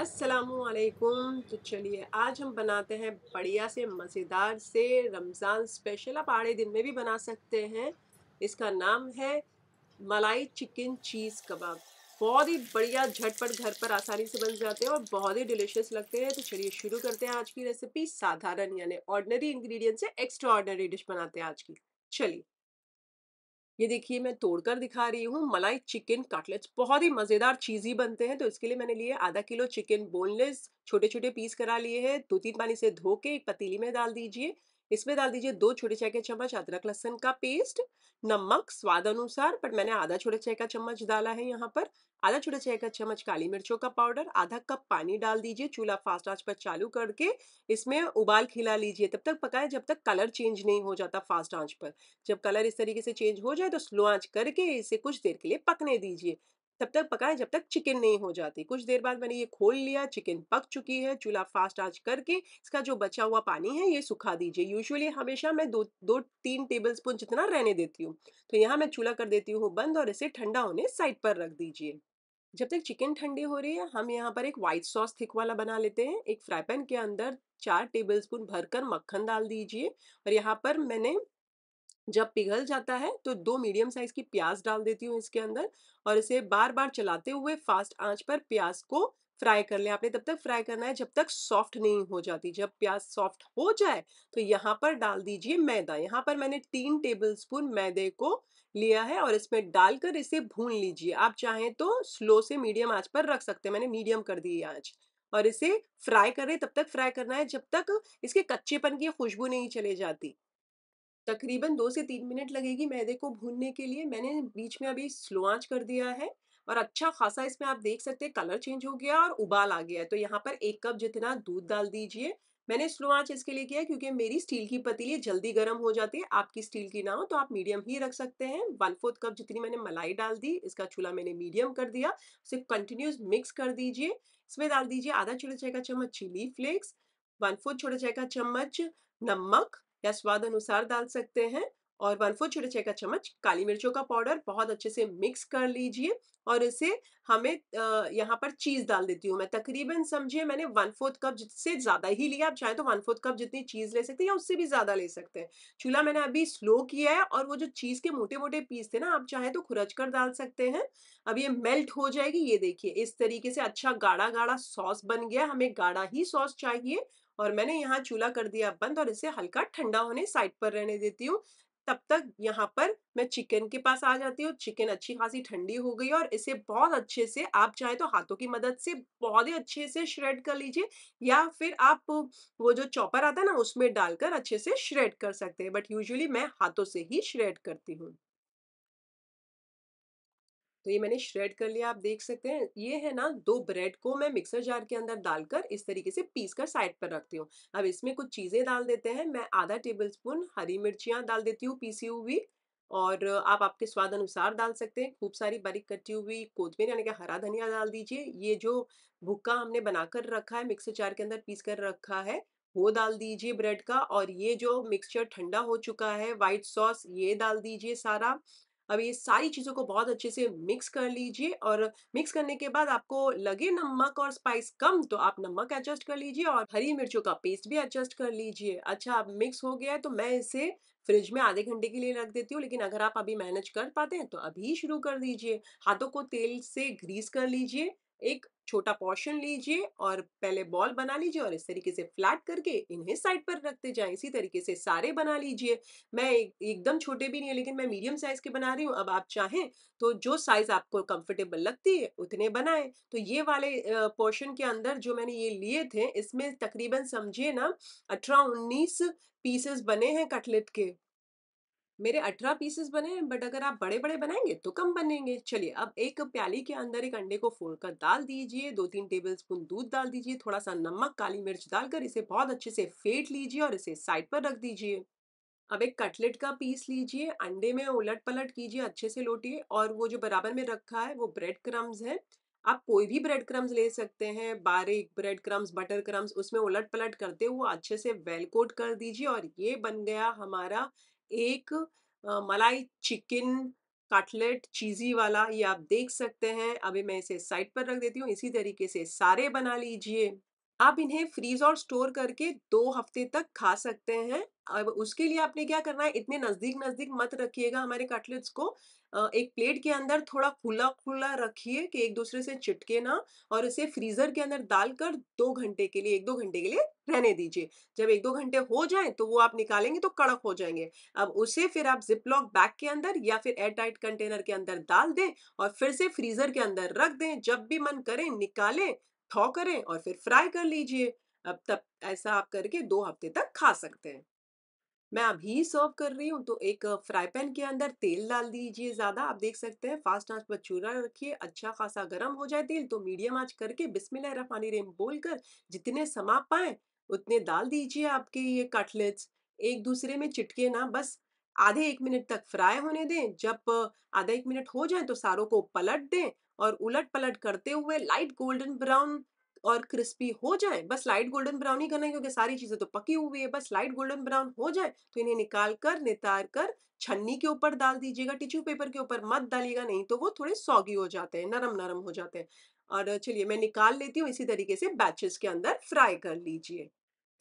असलकुम तो चलिए आज हम बनाते हैं बढ़िया से मज़ेदार से रमज़ान स्पेशल आप आड़े दिन में भी बना सकते हैं इसका नाम है मलाई चिकन चीज़ कबाब बहुत ही बढ़िया झटपट घर पर आसानी से बन जाते हैं और बहुत ही डिलीशियस लगते हैं तो चलिए शुरू करते हैं आज की रेसिपी साधारण यानी ऑर्डनरी इन्ग्रीडियंट से एक्स्ट्रा ऑर्डनरी डिश बनाते हैं आज की चलिए ये देखिए मैं तोड़कर दिखा रही हूँ मलाई चिकन कटलेट्स बहुत ही मज़ेदार चीज़ी बनते हैं तो इसके लिए मैंने लिए आधा किलो चिकन बोनलेस छोटे छोटे पीस करा लिए हैं दो तीन पानी से धो के एक पतीली में डाल दीजिए इसमें डाल दीजिए दो छोटे चाय के चम्मच अदरक लहसन का पेस्ट नमक स्वाद अनुसार बट मैंने आधा छोटे चाय का चम्मच डाला है यहाँ पर आधा छोटे चाय का चम्मच काली मिर्चों का पाउडर आधा कप पानी डाल दीजिए चूल्हा फास्ट आंच पर चालू करके इसमें उबाल खिला लीजिए तब तक पकाए जब तक कलर चेंज नहीं हो जाता फास्ट आंच पर जब कलर इस तरीके से चेंज हो जाए तो स्लो आंच करके इसे कुछ देर के लिए पकने दीजिए तब तक पकाएं जब तक चिकन नहीं हो जाती कुछ देर बाद मैंने ये खोल लिया चिकन पक चुकी है चूल्हा फास्ट आंच करके इसका जो बचा हुआ पानी है ये सुखा दीजिए यूजुअली हमेशा मैं दो दो तीन टेबल स्पून जितना रहने देती हूँ तो यहाँ मैं चूल्हा कर देती हूँ बंद और इसे ठंडा होने साइड पर रख दीजिए जब तक चिकन ठंडी हो रही है हम यहाँ पर एक व्हाइट सॉस थिक वाला बना लेते हैं एक फ्राई पैन के अंदर चार टेबलस्पून भरकर मक्खन डाल दीजिए और यहाँ पर मैंने जब पिघल जाता है तो दो मीडियम साइज की प्याज डाल देती हूँ इसके अंदर और इसे बार बार चलाते हुए फास्ट आंच पर प्याज को फ्राई कर लें आपने तब तक फ्राई करना है जब तक सॉफ्ट नहीं हो जाती जब प्याज सॉफ्ट हो जाए तो यहाँ पर डाल दीजिए मैदा यहाँ पर मैंने तीन टेबलस्पून मैदे को लिया है और इसमें डालकर इसे भून लीजिए आप चाहें तो स्लो से मीडियम आंच पर रख सकते हैं मैंने मीडियम कर दी आंच और इसे फ्राई करें तब तक फ्राई करना है जब तक इसके कच्चेपन की खुशबू नहीं चले जाती तकरीबन दो से तीन मिनट लगेगी मैदे को भूनने के लिए मैंने बीच में अभी स्लो आँच कर दिया है और अच्छा खासा इसमें आप देख सकते हैं कलर चेंज हो गया और उबाल आ गया है तो यहाँ पर एक कप जितना दूध डाल दीजिए मैंने स्लो आंच इसके लिए किया क्योंकि मेरी स्टील की पतीली जल्दी गर्म हो जाती है आपकी स्टील की ना हो तो आप मीडियम ही रख सकते हैं वन फोर्थ कप जितनी मैंने मलाई डाल दी इसका चूल्हा मैंने मीडियम कर दिया उसे कंटिन्यूस मिक्स कर दीजिए इसमें डाल दीजिए आधा छोटा चाय का चम्मच चिली फ्लेक्स वन फोर्थ छोटा चाय का चम्मच नमक या स्वाद अनुसार डाल सकते हैं और वन फोर छोटे चाय का चम्मच काली मिर्चों का पाउडर बहुत अच्छे से मिक्स कर लीजिए और इसे हमें यहाँ पर चीज़ डाल देती हूँ मैं तकरीबन समझिए मैंने वन फोर्थ कप से ज़्यादा ही लिया आप चाहे तो वन फोर्थ कप जितनी चीज़ ले सकते हैं या उससे भी ज़्यादा ले सकते हैं चूल्हा मैंने अभी स्लो किया है और वो जो चीज़ के मोटे मोटे पीस थे ना आप चाहे तो खुरच कर डाल सकते हैं अब ये मेल्ट हो जाएगी ये देखिए इस तरीके से अच्छा गाढ़ा गाढ़ा सॉस बन गया हमें गाढ़ा ही सॉस चाहिए और मैंने यहाँ चूल्हा कर दिया बंद और इसे हल्का ठंडा होने साइड पर रहने देती हूँ तब तक यहाँ पर मैं चिकन के पास आ जाती हूँ चिकन अच्छी खासी ठंडी हो गई और इसे बहुत अच्छे से आप चाहे तो हाथों की मदद से बहुत ही अच्छे से श्रेड कर लीजिए या फिर आप वो जो चॉपर आता है ना उसमें डालकर अच्छे से श्रेड कर सकते हैं बट यूजुअली मैं हाथों से ही श्रेड करती हूँ तो ये मैंने श्रेड कर लिया आप देख सकते हैं ये है ना दो ब्रेड को मैं मिक्सर जार के अंदर डालकर इस तरीके से पीस कर साइड पर रखती हूँ अब इसमें कुछ चीज़ें डाल देते हैं मैं आधा टेबल स्पून हरी मिर्चियाँ डाल देती हूँ पीसी हुई और आप आपके स्वाद अनुसार डाल सकते हैं खूब सारी बारीक कटी हुई कोथमीर यानी कि हरा धनिया डाल दीजिए ये जो भुक्का हमने बनाकर रखा है मिक्सर जार के अंदर पीस कर रखा है वो डाल दीजिए ब्रेड का और ये जो मिक्सचर ठंडा हो चुका है वाइट सॉस ये डाल दीजिए सारा अब ये सारी चीज़ों को बहुत अच्छे से मिक्स कर लीजिए और मिक्स करने के बाद आपको लगे नमक और स्पाइस कम तो आप नमक एडजस्ट कर लीजिए और हरी मिर्चों का पेस्ट भी एडजस्ट कर लीजिए अच्छा अब मिक्स हो गया है तो मैं इसे फ्रिज में आधे घंटे के लिए रख देती हूँ लेकिन अगर आप अभी मैनेज कर पाते हैं तो अभी शुरू कर दीजिए हाथों को तेल से ग्रीस कर लीजिए एक छोटा पोर्शन लीजिए और पहले बॉल बना लीजिए और इस तरीके से फ्लैट करके इन्हें साइड पर रखते जाएं इसी तरीके से सारे बना लीजिए मैं एकदम छोटे भी नहीं है लेकिन मैं मीडियम साइज के बना रही हूँ अब आप चाहें तो जो साइज आपको कंफर्टेबल लगती है उतने बनाएं तो ये वाले पोर्शन के अंदर जो मैंने ये लिए थे इसमें तकरीबन समझिए ना अठारह उन्नीस पीसेस बने हैं कटलेट के मेरे अठारह पीसेस बने हैं बट अगर आप बड़े बड़े बनाएंगे तो कम बनेंगे चलिए अब एक प्याली के अंदर एक अंडे को फोड़ कर डाल दीजिए दो तीन टेबल स्पून दूध डाल दीजिए थोड़ा सा नमक काली मिर्च डालकर इसे बहुत अच्छे से फेंट लीजिए और इसे साइड पर रख दीजिए अब एक कटलेट का पीस लीजिए अंडे में उलट पलट कीजिए अच्छे से लोटिए और वो जो बराबर में रखा है वो ब्रेड क्रम्स है आप कोई भी ब्रेड क्रम्स ले सकते हैं बारीक ब्रेड क्रम्स बटर क्रम्स उसमें उलट पलट करते हुए अच्छे से वेल कोट कर दीजिए और ये बन गया हमारा एक मलाई चिकन कटलेट चीज़ी वाला ये आप देख सकते हैं अभी मैं इसे साइड पर रख देती हूँ इसी तरीके से सारे बना लीजिए आप इन्हें फ्रीज और स्टोर करके दो हफ्ते तक खा सकते हैं अब उसके लिए आपने क्या करना है इतने नज़दीक नज़दीक मत रखिएगा हमारे कटलेट्स को एक प्लेट के अंदर थोड़ा खुला खुला रखिए कि एक दूसरे से चिटके ना और इसे फ्रीज़र के अंदर डालकर दो घंटे के लिए एक दो घंटे के लिए रहने दीजिए जब एक दो घंटे हो जाए तो वो आप निकालेंगे तो कड़क हो जाएंगे अब उसे फिर आप जिपलॉक बैग के अंदर या फिर एयर टाइट कंटेनर के अंदर डाल दें और फिर से फ्रीज़र के अंदर रख दें जब भी मन करें निकालें थॉ करें और फिर फ्राई कर लीजिए अब तब ऐसा आप करके दो हफ्ते तक खा सकते हैं मैं अभी सर्व कर रही हूँ तो एक फ्राई पैन के अंदर तेल डाल दीजिए ज़्यादा आप देख सकते हैं फास्ट आंच पर चूरा रखिए अच्छा खासा गर्म हो जाए तेल तो मीडियम आंच करके बिस्मिल्लाह रफानी रेम बोल कर जितने समा पाए उतने डाल दीजिए आपके ये कटलेट्स एक दूसरे में चिटके ना बस आधे एक मिनट तक फ्राई होने दें जब आधा एक मिनट हो जाए तो सारों को पलट दें और उलट पलट करते हुए लाइट गोल्डन ब्राउन और क्रिस्पी हो जाए बस लाइट गोल्डन ब्राउन ही करना है क्योंकि सारी चीजें तो पकी हुई है बस लाइट गोल्डन ब्राउन हो जाए तो इन्हें निकाल कर नितार कर छन्नी के ऊपर डाल दीजिएगा टिश्यू पेपर के ऊपर मत डालिएगा नहीं तो वो थोड़े सौगी हो जाते हैं नरम नरम हो जाते हैं और चलिए मैं निकाल लेती हूँ इसी तरीके से बैचेस के अंदर फ्राई कर लीजिए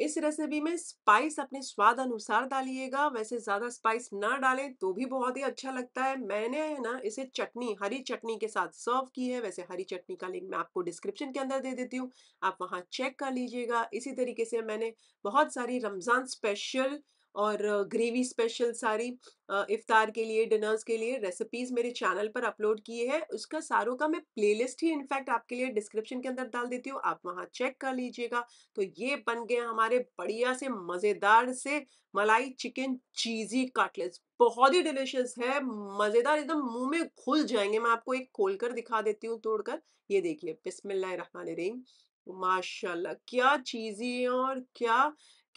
इस रेसिपी में स्पाइस अपने स्वाद अनुसार डालिएगा वैसे ज़्यादा स्पाइस ना डालें तो भी बहुत ही अच्छा लगता है मैंने है ना इसे चटनी हरी चटनी के साथ सर्व की है वैसे हरी चटनी का लिंक मैं आपको डिस्क्रिप्शन के अंदर दे देती हूँ आप वहाँ चेक कर लीजिएगा इसी तरीके से मैंने बहुत सारी रमज़ान स्पेशल और ग्रेवी स्पेशल सारी इफ्तार के लिए डिनर्स के लिए रेसिपीज़ मेरे चैनल पर अपलोड किए हैं उसका सारों का मैं प्लेलिस्ट ही इनफैक्ट आपके लिए डिस्क्रिप्शन के अंदर डाल देती हूँ आप वहाँ चेक कर लीजिएगा तो ये बन गए हमारे बढ़िया से मज़ेदार से मलाई चिकन चीज़ी काटलेट्स बहुत ही डिलिशियस है मज़ेदार एकदम मुंह में खुल जाएंगे मैं आपको एक खोल कर दिखा देती हूँ तोड़कर ये देखिए बिस्मिल्लाह रहीम माशाल्लाह क्या चीज़ी और क्या